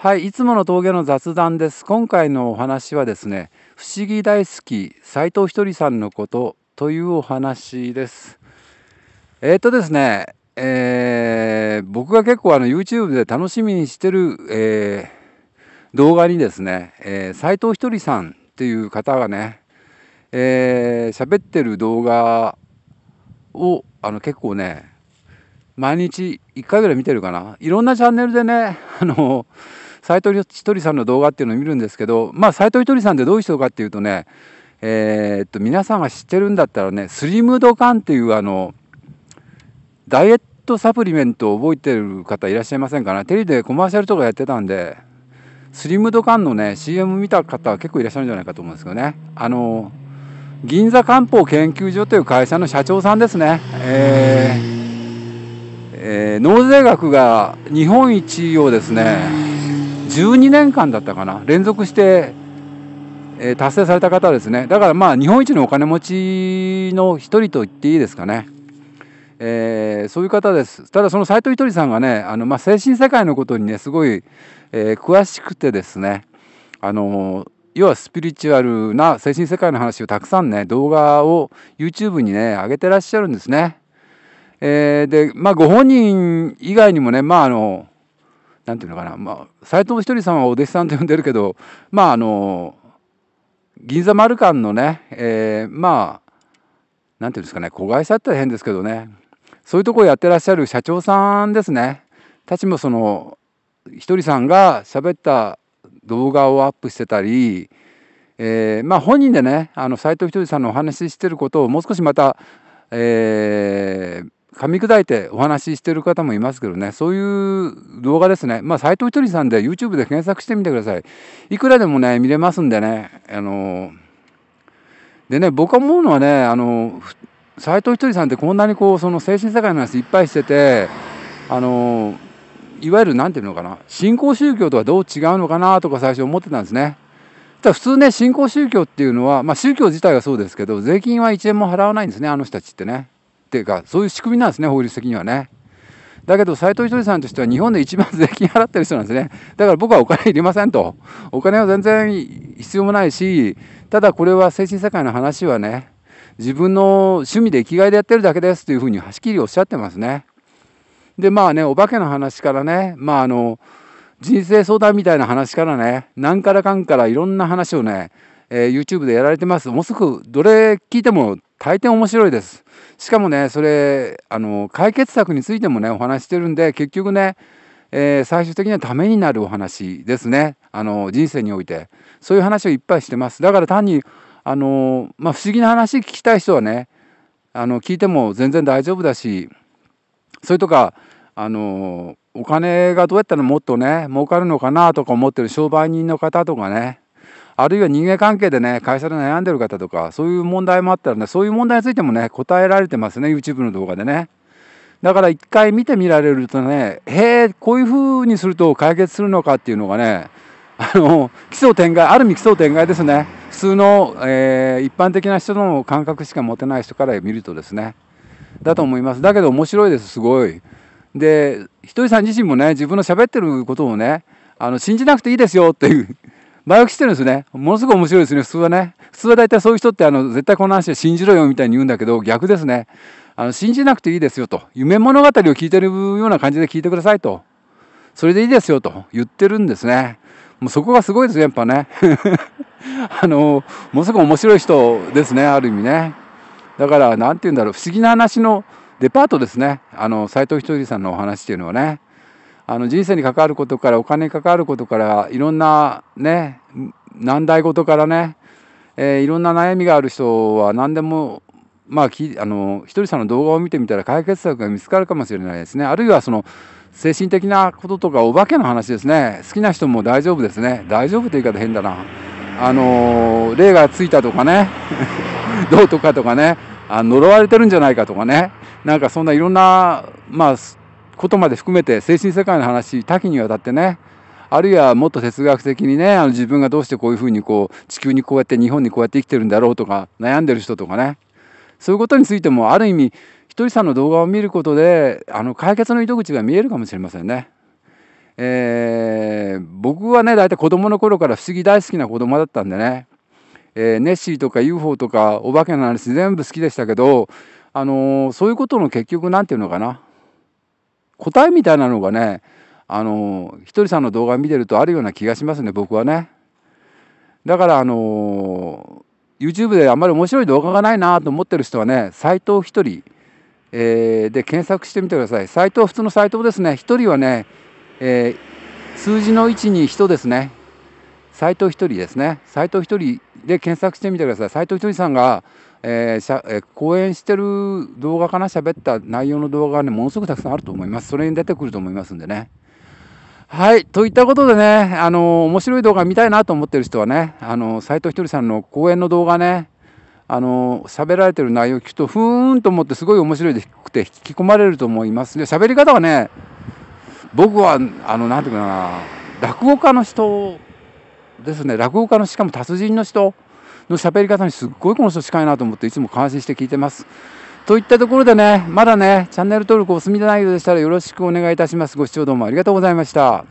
はい、いつもの峠の雑談です。今回のお話はですね、不思議大好き斉藤ひとりさんのことというお話です。えー、っとですね、えー、僕が結構あの YouTube で楽しみにしてる、えー、動画にですね、えー、斉藤ひとりさんっていう方がね、えー、喋ってる動画をあの結構ね毎日1回ぐらい見てるかないろんなチャンネルでねあの斎藤ひとりさんの動画っていうのを見るんですけどまあ斎藤ひとりさんってどういう人かっていうとねえー、っと皆さんが知ってるんだったらねスリムドカンっていうあのダイエットサプリメントを覚えてる方いらっしゃいませんかねテレビでコマーシャルとかやってたんでスリムドカンのね CM 見た方は結構いらっしゃるんじゃないかと思うんですけどねあの銀座漢方研究所という会社の社長さんですね。えーえー、納税額が日本一をですね12年間だったかな連続してえ達成された方ですねだからまあ日本一のお金持ちの一人と言っていいですかね、えー、そういう方ですただその斎藤ひとりさんがねあの、まあ、精神世界のことにねすごい、えー、詳しくてですねあの要はスピリチュアルな精神世界の話をたくさんね動画を YouTube にね上げてらっしゃるんですね。えー、でまあご本人以外にもねまああの何て言うのかな、まあ、斎藤ひとりさんはお弟子さんと呼んでるけどまああの銀座丸館のね、えー、まあ何て言うんですかね子会社って変ですけどねそういうとこやってらっしゃる社長さんですねたちもそのひとりさんが喋った動画をアップしてたり、えー、まあ本人でねあの斎藤ひとりさんのお話ししてることをもう少しまた、えー、噛み砕いてお話ししてる方もいますけどねそういう動画ですねまあ斎藤ひとりさんで YouTube で検索してみてくださいいくらでもね見れますんでねあのでね僕は思うのはねあの斎藤ひとりさんってこんなにこうその精神世界の話いっぱいしててあのいわゆる何て言うのかな新興宗教とはどう違うのかなとか最初思ってたんですね。ただ普通ね新興宗教っていうのは、まあ、宗教自体はそうですけど税金は1円も払わないんですねあの人たちってね。っていうかそういう仕組みなんですね法律的にはねだけど斎藤ひとりさんとしては日本で一番税金払ってる人なんですねだから僕はお金いりませんとお金は全然必要もないしただこれは精神世界の話はね自分の趣味で生きがいでやってるだけですというふうにはしきりおっしゃってますねでまあねお化けの話からねまああの人生相談みたいな話からね何からかんからいろんな話をね、え YouTube でやられてますもうすぐどれ聞いても大抵面白いです。しかもねそれあの解決策についてもねお話してるんで結局ね、えー、最終的にはためになるお話ですねあの人生においてそういう話をいっぱいしてます。だから単にあの、まあ、不思議な話聞きたい人はねあの聞いても全然大丈夫だしそれとかあのお金がどうやったらもっとね儲かるのかなとか思ってる商売人の方とかねあるいは人間関係でね会社で悩んでる方とかそういう問題もあったらねそういう問題についてもね答えられてますね YouTube の動画でね。だから一回見てみられるとねへえこういうふうにすると解決するのかっていうのがねあの基礎点外ある意味基礎点外ですね普通の、えー、一般的な人の感覚しか持てない人から見るとですねだと思いますだけど面白いですすごい。でひとりさん自身もね自分の喋ってることをねあの信じなくていいですよっていう前置きしてるんですね。ものすごい面白いですね、普通はね。普通は大体そういう人って、あの、絶対この話は信じろよみたいに言うんだけど、逆ですね。あの、信じなくていいですよと。夢物語を聞いてるような感じで聞いてくださいと。それでいいですよと言ってるんですね。もうそこがすごいですよ、やっぱね。あの、ものすごく面白い人ですね、ある意味ね。だから、何て言うんだろう、不思議な話のデパートですね。あの、斎藤ひとりさんのお話っていうのはね。あの人生に関わることからお金に関わることからいろんなね難題事からね、えー、いろんな悩みがある人は何でもまあきあのひとりさんの動画を見てみたら解決策が見つかるかもしれないですねあるいはその精神的なこととかお化けの話ですね好きな人も大丈夫ですね大丈夫という言い方変だなあの霊がついたとかね どうとかとかねあ呪われてるんじゃないかとかねなんかそんないろんなまあことまで含めて精神世界の話多岐にわたってねあるいはもっと哲学的にねあの自分がどうしてこういうふうにこう地球にこうやって日本にこうやって生きてるんだろうとか悩んでる人とかねそういうことについてもある意味ひとりさんの動画を見ることであの解決の糸口が見えるかもしれませんね。えー、僕はね大体子供の頃から不思議大好きな子供だったんでね、えー、ネッシーとか UFO とかお化けの話全部好きでしたけど、あのー、そういうことの結局何て言うのかな答えみたいなのがねあのひとりさんの動画見てるとあるような気がしますね僕はね。だからあの YouTube であんまり面白い動画がないなと思ってる人はね斎藤ひとり、えー、で検索してみてください斎藤普通の斎藤ですね1人はね、えー、数字の位置に人ですね斎藤ひとりですね斎藤ひとりで検索してみてください斎藤ひとりさんがえー、講演してる動画かな喋った内容の動画がねものすごくたくさんあると思いますそれに出てくると思いますんでねはいといったことでねあの面白い動画見たいなと思ってる人はねあの斉藤ひとりさんの講演の動画ねあの喋られてる内容聞くとふーんと思ってすごい面白いでくて引き込まれると思いますで喋り方はね僕はあの何て言うかな落語家の人ですね落語家のしかも達人の人の喋り方にすっごいこの人近いなと思っていつも感心して聞いてます。といったところでね、まだね、チャンネル登録お済みでないようでしたらよろしくお願いいたします。ご視聴どうもありがとうございました。